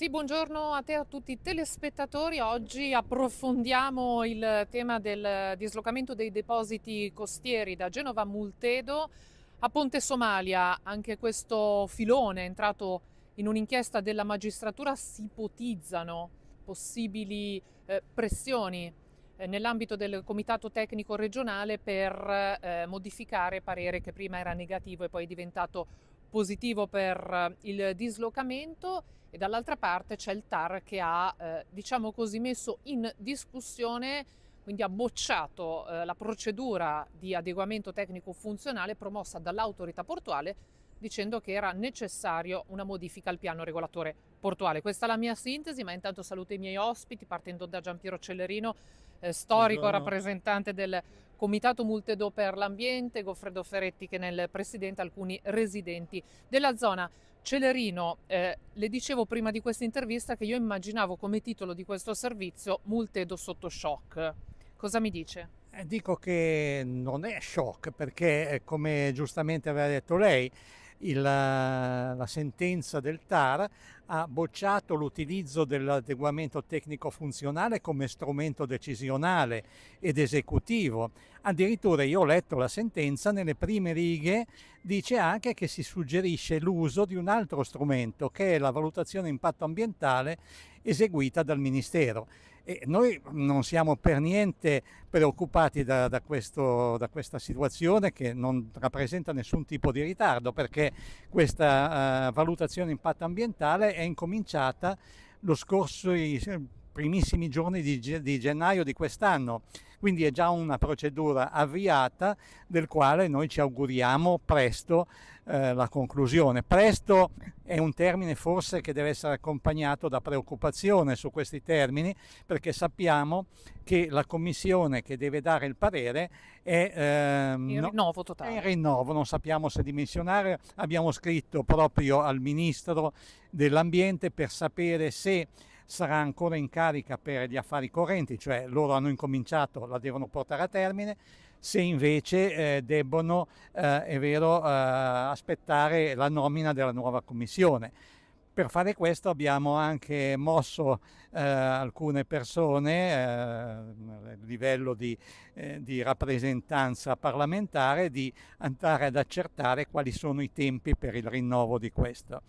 Sì, buongiorno a te e a tutti i telespettatori. Oggi approfondiamo il tema del dislocamento dei depositi costieri da Genova a Multedo a Ponte Somalia. Anche questo filone è entrato in un'inchiesta della magistratura. Si ipotizzano possibili eh, pressioni eh, nell'ambito del comitato tecnico regionale per eh, modificare parere che prima era negativo e poi è diventato positivo per eh, il dislocamento e dall'altra parte c'è il TAR che ha, eh, diciamo così, messo in discussione, quindi ha bocciato eh, la procedura di adeguamento tecnico funzionale promossa dall'autorità portuale dicendo che era necessario una modifica al piano regolatore portuale. Questa è la mia sintesi, ma intanto saluto i miei ospiti partendo da Giampiero Cellerino eh, storico Buongiorno. Esatto. rappresentante del Comitato Multedo per l'Ambiente, Goffredo Ferretti che è nel presidente alcuni residenti della zona. Celerino, eh, le dicevo prima di questa intervista che io immaginavo come titolo di questo servizio Multedo sotto shock. Cosa mi dice? Eh, dico che non è shock perché, eh, come giustamente aveva detto lei, il, eh, la sentenza del TAR ha bocciato l'utilizzo dell'adeguamento tecnico-funzionale come strumento decisionale ed esecutivo, Addirittura io ho letto la sentenza, nelle prime righe dice anche che si suggerisce l'uso di un altro strumento che è la valutazione impatto ambientale eseguita dal Ministero. E noi non siamo per niente preoccupati da, da, questo, da, questa situazione che non rappresenta nessun tipo di ritardo perché questa uh, valutazione impatto ambientale è incominciata lo scorso i primissimi giorni di, di gennaio di quest'anno quindi è già una procedura avviata del quale noi ci auguriamo presto eh, la conclusione. Presto è un termine forse che deve essere accompagnato da preoccupazione su questi termini perché sappiamo che la commissione che deve dare il parere è, ehm, il rinnovo totale. È rinnovo, non sappiamo se dimensionare. Abbiamo scritto proprio al Ministro dell'Ambiente per sapere se sarà ancora in carica per gli affari correnti, cioè loro hanno incominciato, la devono portare a termine, se invece eh, debbono, eh, è vero, eh, aspettare la nomina della nuova commissione. Per fare questo abbiamo anche mosso eh, alcune persone a eh, livello di, eh, di rappresentanza parlamentare di andare ad accertare quali sono i tempi per il rinnovo di questo.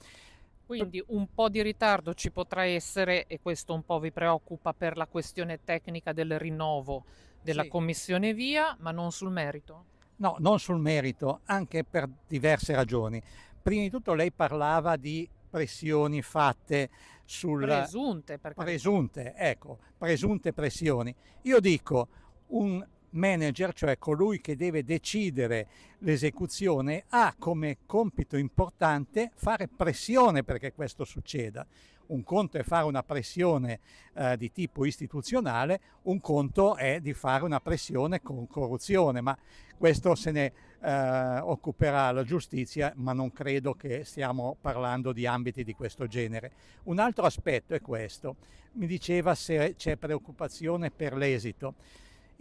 Quindi un po' di ritardo ci potrà essere e questo un po' vi preoccupa per la questione tecnica del rinnovo della sì. commissione via, ma non sul merito? No, non sul merito, anche per diverse ragioni. Prima di tutto lei parlava di pressioni fatte sul... Presunte, perché... Presunte, ecco, presunte pressioni. Io dico, un manager, cioè colui che deve decidere l'esecuzione, ha come compito importante fare pressione perché questo succeda. Un conto è fare una pressione eh, di tipo istituzionale, un conto è di fare una pressione con corruzione, ma questo se ne eh, occuperà la giustizia, ma non credo che stiamo parlando di ambiti di questo genere. Un altro aspetto è questo, mi diceva se c'è preoccupazione per l'esito.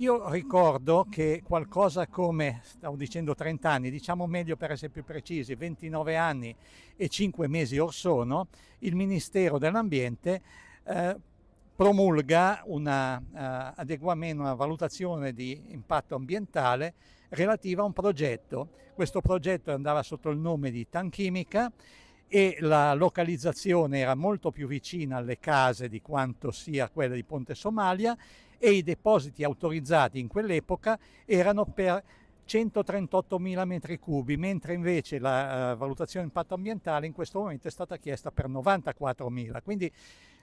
Io ricordo che qualcosa come, stavo dicendo 30 anni, diciamo meglio per essere più precisi, 29 anni e 5 mesi or sono, il Ministero dell'Ambiente eh, promulga una, eh, adeguamento, una valutazione di impatto ambientale relativa a un progetto. Questo progetto andava sotto il nome di Tanchimica e la localizzazione era molto più vicina alle case di quanto sia quella di Ponte Somalia e i depositi autorizzati in quell'epoca erano per 138 mila metri cubi, mentre invece la uh, valutazione impatto ambientale in questo momento è stata chiesta per 94 mila. Quindi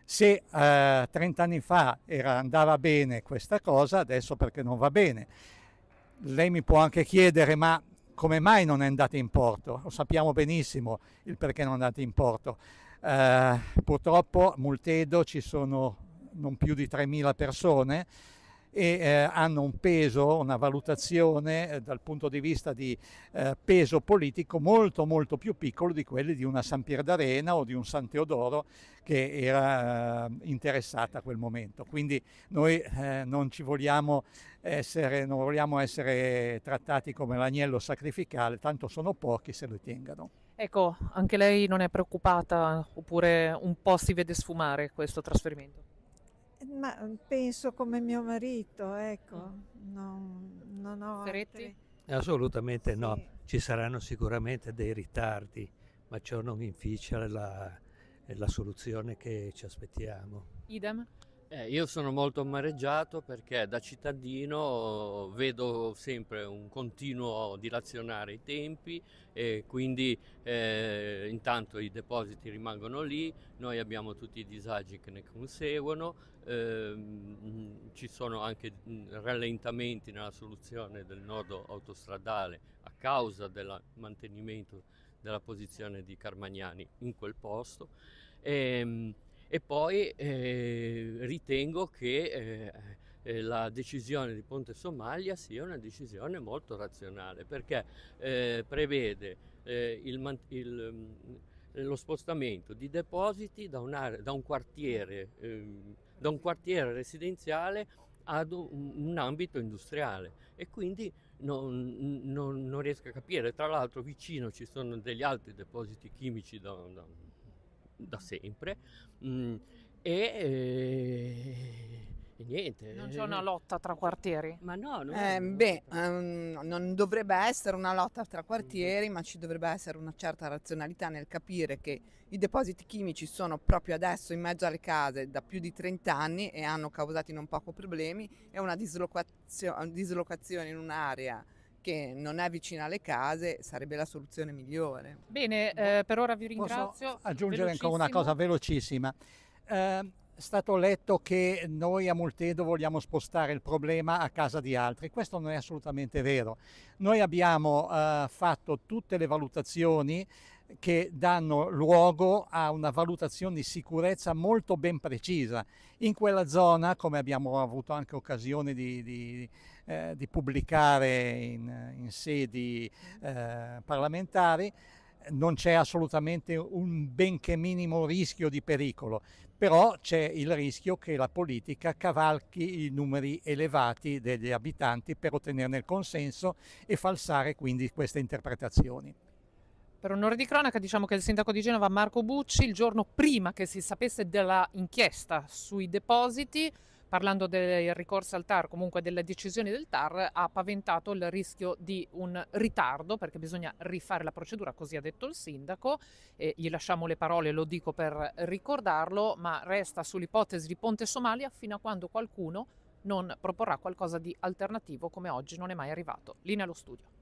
se uh, eh, 30 anni fa era, andava bene questa cosa, adesso perché non va bene? Lei mi può anche chiedere, ma come mai non è andata in porto? Lo sappiamo benissimo il perché non è andata in porto. Uh, purtroppo Multedo ci sono non più di 3.000 persone e eh, hanno un peso, una valutazione eh, dal punto di vista di eh, peso politico molto molto più piccolo di quelli di una San Pier d'Arena o di un San Teodoro che era eh, interessata a quel momento. Quindi noi eh, non ci vogliamo essere, non vogliamo essere trattati come l'agnello sacrificale, tanto sono pochi se lo tengano. Ecco, anche lei non è preoccupata oppure un po' si vede sfumare questo trasferimento? Ehm, ma uhm, penso come mio marito, ecco, mm. non, non ho altri... Eh, assolutamente sì. no, ci saranno sicuramente dei ritardi, ma ciò non inficia la, la soluzione che ci aspettiamo. Idem? Eh, io sono molto amareggiato perché da cittadino vedo sempre un continuo dilazionare i tempi e quindi eh, intanto i depositi rimangono lì, noi abbiamo tutti i disagi che ne conseguono, eh, ci sono anche rallentamenti nella soluzione del nodo autostradale a causa del mantenimento della posizione di Carmagnani in quel posto. E, ehm, e poi eh, ritengo che eh, eh la decisione di Ponte Somalia sia una decisione molto razionale perché eh, prevede eh, il, il, mm, lo spostamento di depositi da, da, un, quartiere, ehm, da un quartiere residenziale ad un, ambito industriale e quindi non, non, non, riesco a capire. Tra l'altro vicino ci sono degli altri depositi chimici da, da da sempre. Mm, e, e, eh, e, niente. Non c'è una lotta tra quartieri? Ma no, non eh, beh, um, non dovrebbe essere una lotta tra quartieri, mm. ma ci dovrebbe essere una certa razionalità nel capire che i depositi chimici sono proprio adesso in mezzo alle case da più di 30 anni e hanno causato non poco problemi e una dislocazione, dislocazione in un'area che non è vicina alle case sarebbe la soluzione migliore. Bene, boh. eh, per ora vi ringrazio. Posso aggiungere ancora una cosa velocissima. Eh, è stato letto che noi a Multedo vogliamo spostare il problema a casa di altri. Questo non è assolutamente vero. Noi abbiamo eh, fatto tutte le valutazioni che danno luogo a una valutazione di sicurezza molto ben precisa. In quella zona, come abbiamo avuto anche occasione di, di, eh, di pubblicare in, in sedi eh, parlamentari, non c'è assolutamente un benché minimo rischio di pericolo, però c'è il rischio che la politica cavalchi i numeri elevati degli abitanti per ottenerne il consenso e falsare quindi queste interpretazioni. Per onore di cronaca diciamo che il sindaco di Genova Marco Bucci il giorno prima che si sapesse della inchiesta sui depositi, parlando del ricorso al TAR, comunque delle decisioni del TAR, ha paventato il rischio di un ritardo perché bisogna rifare la procedura, così ha detto il sindaco, e gli lasciamo le parole, lo dico per ricordarlo, ma resta sull'ipotesi di Ponte Somalia fino a quando qualcuno non proporrà qualcosa di alternativo come oggi non è mai arrivato. Linea allo studio.